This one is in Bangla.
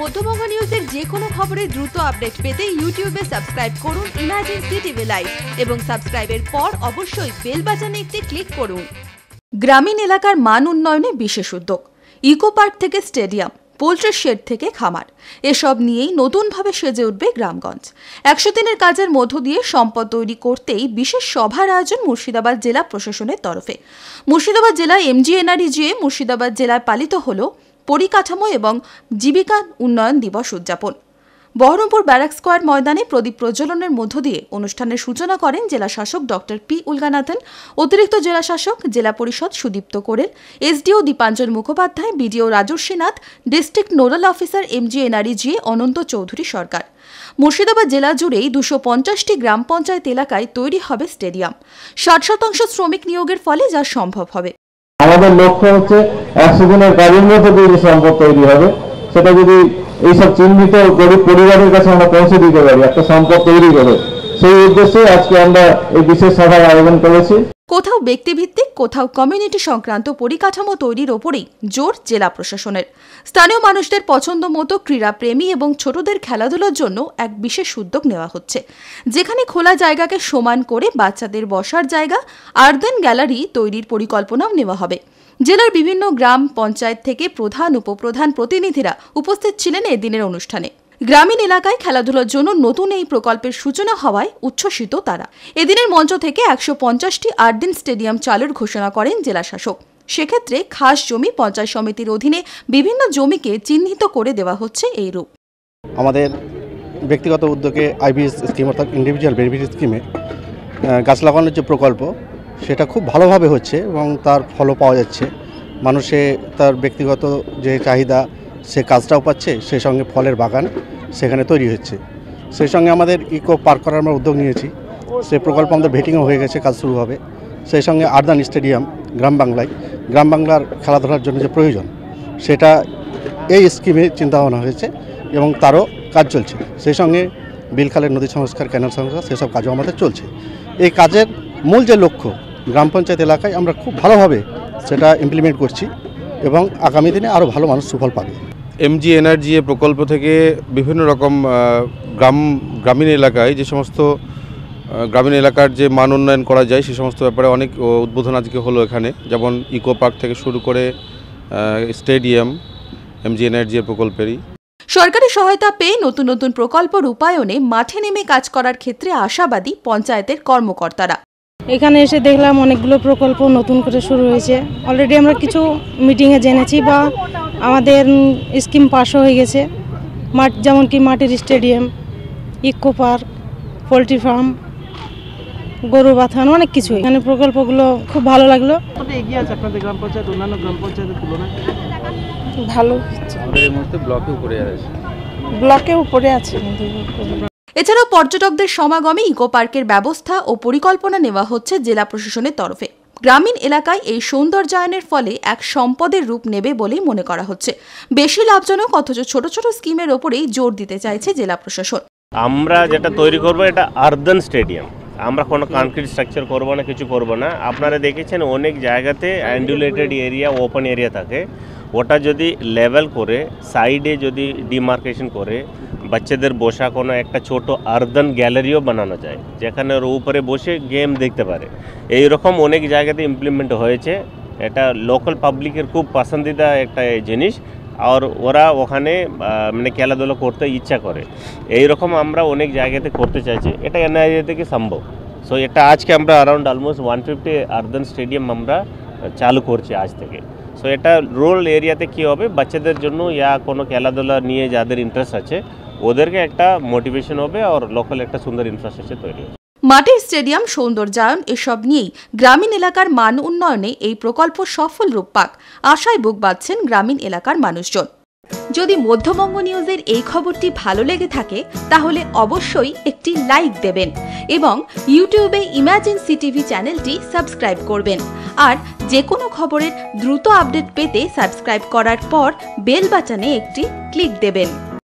মধ্যবঙ্গ নিউজের যে কোনো খবরের দ্রুত আপডেট পেতে ইউটিউবে সাবস্ক্রাইব করুন ইমার্জেন্সি টিভি লাইভ এবং সাবস্ক্রাইবের পর অবশ্যই বেল বাজানে একটি ক্লিক করুন গ্রামীণ এলাকার মান উন্নয়নে বিশেষ উদ্যোগ ইকো পার্ক থেকে স্টেডিয়াম পোলট্রি শেড থেকে খামার এসব নিয়েই নতুনভাবে সেজে উঠবে গ্রামগঞ্জ একশো দিনের কাজের মধ্য দিয়ে সম্পদ তৈরি করতেই বিশেষ সভার আয়োজন মুর্শিদাবাদ জেলা প্রশাসনের তরফে মুর্শিদাবাদ জেলা এমজিএনআরইজিএ মুর্শিদাবাদ জেলায় পালিত হল পরিকাঠামো এবং জীবিকা উন্নয়ন দিবস উদযাপন বহরমপুর ব্যারাক স্কোয়ার ময়দানে প্রদীপ প্রজ্বলনের মধ্য দিয়ে অনুষ্ঠানের সূচনা করেন জেলা শাসক ডক্টর পি উলগানাথন অতিরিক্ত জেলা শাসক জেলা পরিষদ Sudipta Korel SDO Dipanjan Mukhopadhyay BDO Rajasvi Nath district nodal officer MG NREG Ananta Chowdhury সরকার মুর্শিদাবাদ জেলা জুড়েই দুশো পঞ্চাশটি গ্রাম পঞ্চায়েত এলাকায় তৈরি হবে স্টেডিয়াম ষাট শতাংশ শ্রমিক নিয়োগের ফলে যা সম্ভব হবে আমাদের লক্ষ্য হচ্ছে একশো দিনের কাজের মধ্যে যদি যে সম্পদ তৈরি হবে সেটা যদি এইসব চিহ্নিত গরিব পরিবারের কাছে আমরা পৌঁছে দিতে পারি একটা সম্পদ তৈরি করে সেই উদ্দেশ্যে আজকে আমরা এই বিশেষ সভার আয়োজন করেছি কোথাও ব্যক্তিভিত্তিক কোথাও কমিউনিটি সংক্রান্ত পরিকাঠামো তৈরির ওপরেই জোর জেলা প্রশাসনের স্থানীয় মানুষদের পছন্দ মতো ক্রীড়াপ্রেমী এবং ছোটদের খেলাধুলার জন্য এক বিশেষ উদ্যোগ নেওয়া হচ্ছে যেখানে খোলা জায়গাকে সমান করে বাচ্চাদের বসার জায়গা আর্দেন গ্যালারি তৈরির পরিকল্পনাও নেওয়া হবে জেলার বিভিন্ন গ্রাম পঞ্চায়েত থেকে প্রধান উপপ্রধান প্রতিনিধিরা উপস্থিত ছিলেন এদিনের অনুষ্ঠানে গ্রামীণ এলাকায় খেলাধুলার জন্য নতুন এই প্রকল্পের সূচনা হওয়ায় উচ্ছ্বসিত তারা এদিনের মঞ্চ থেকে একশো পঞ্চাশটি আর্ডিন স্টেডিয়াম চালুর ঘোষণা করেন জেলাশাসক সেক্ষেত্রে খাস জমি পঞ্চায়েত সমিতির অধীনে বিভিন্ন জমিকে চিহ্নিত করে দেওয়া হচ্ছে এই রূপ আমাদের ব্যক্তিগত উদ্যোগে আইভিএস স্কিম অর্থাৎ ইন্ডিভিজুয়াল বেনিফিট স্কিমে গাছ লাগানোর যে প্রকল্প সেটা খুব ভালোভাবে হচ্ছে এবং তার ফলও পাওয়া যাচ্ছে মানুষে তার ব্যক্তিগত যে চাহিদা সে কাজটাও পাচ্ছে সেই সঙ্গে ফলের বাগান সেখানে তৈরি হচ্ছে সেই সঙ্গে আমাদের ইকো পার্ক করার আমরা উদ্যোগ নিয়েছি সে প্রকল্প আমাদের ভেটিংও হয়ে গেছে কাজ শুরু হবে সেই সঙ্গে আর্দান স্টেডিয়াম গ্রাম বাংলায় গ্রাম বাংলার খেলাধুলার জন্য যে প্রয়োজন সেটা এই স্কিমে চিন্তাভাবনা হয়েছে এবং তারও কাজ চলছে সেই সঙ্গে বিলখালের নদী সংস্কার ক্যানাল সংস্কার সেসব কাজও আমাদের চলছে এই কাজের মূল যে লক্ষ্য গ্রাম পঞ্চায়েত এলাকায় আমরা খুব ভালোভাবে সেটা ইমপ্লিমেন্ট করছি এবং আগামী দিনে আরও ভালো মানুষ সুফল পাবে এমজি এনার্জি প্রকল্প থেকে বিভিন্ন রকম গ্রাম গ্রামীণ এলাকায় যে সমস্ত গ্রামীণ এলাকার যে মান উন্নয়ন করা যায় সে সমস্ত ব্যাপারে অনেক উদ্বোধন আজকে হলো এখানে যেমন ইকো পার্ক থেকে শুরু করে স্টেডিয়াম এমজি এনার্জি প্রকল্পেরই সরকারি সহায়তা পেয়ে নতুন নতুন প্রকল্প রূপায়ণে মাঠে নেমে কাজ করার ক্ষেত্রে আশাবাদী পঞ্চায়েতের কর্মকর্তারা এখানে এসে দেখলাম অনেকগুলো প্রকল্প নতুন করে শুরু হয়েছে অলরেডি আমরা কিছু মিটিংয়ে জেনেছি বা আমাদের স্কিম পাশও হয়ে গেছে মাঠ যেমন কি মাটির stadium eco park poultry farm গরু বাথান অনেক কিছু এখানে প্রকল্পগুলো খুব ভালো লাগলো ভালো ব্লকে উপরে আছে ব্লকে উপরে আছে এছাড়াও পর্যটকদের সমাগমে ইকো পার্কের ব্যবস্থা ও পরিকল্পনা নেওয়া হচ্ছে জেলা প্রশাসনের তরফে গ্রামীণ এলাকায় এই সৌন্দর্যায়নের ফলে এক সম্পদের রূপ নেবে বলেই মনে করা হচ্ছে বেশি লাভজনক অথচ ছোট ছোট স্কিমের ওপরেই জোর দিতে চাইছে জেলা প্রশাসন আমরা যেটা তৈরি করব এটা আর্দান স্টেডিয়াম আমরা কোনো কনক্রিট স্ট্রাকচার করবো না কিছু করবো না আপনারা দেখেছেন অনেক জায়গাতে অ্যান্ডুলেটেড এরিয়া ওপেন এরিয়া থাকে ওটা যদি লেভেল করে সাইডে যদি ডিমার্কেশন করে বাচ্চাদের বসা কোনো একটা ছোট আর্দান গ্যালারিও বানানো যায় যেখানে ওর উপরে বসে গেম দেখতে পারে এই রকম অনেক জায়গাতে ইমপ্লিমেন্ট হয়েছে এটা লোকাল পাবলিকের খুব পছন্দিদা একটা জিনিস আর ওরা ওখানে মানে খেলাধুলা করতে ইচ্ছা করে এই রকম আমরা অনেক জায়গাতে করতে চাইছি এটা এনআইএ থেকে সম্ভব সো এটা আজকে আমরা around almost one fifty earthen stadium আমরা চালু করছি আজ থেকে সো এটা রুরাল এরিয়াতে কী হবে বাচ্চাদের জন্য ইয়া কোনো খেলাধুলা নিয়ে যাদের ইন্টারেস্ট আছে ওদেরকে একটা মোটিভেশন হবে আর লোকাল একটা সুন্দর ইনফ্রাস্ট্রাকচার তৈরি হবে মাঠে স্টেডিয়াম সৌন্দর্যায়ন এসব নিয়েই গ্রামীণ এলাকার মান উন্নয়নে এই প্রকল্প সফল রূপ পাক আশায় বুক বাঁধছেন গ্রামীণ এলাকার মানুষজন যদি মধ্যবঙ্গ নিউজের এই খবরটি ভালো লেগে থাকে তাহলে অবশ্যই একটি লাইক দেবেন এবং ইউটিউবে ইমার্জেন্সি টিভি চ্যানেলটি সাবস্ক্রাইব করবেন আর যে কোনো খবরের দ্রুত আপডেট পেতে সাবস্ক্রাইব করার পর বেল বাটনে একটি ক্লিক দেবেন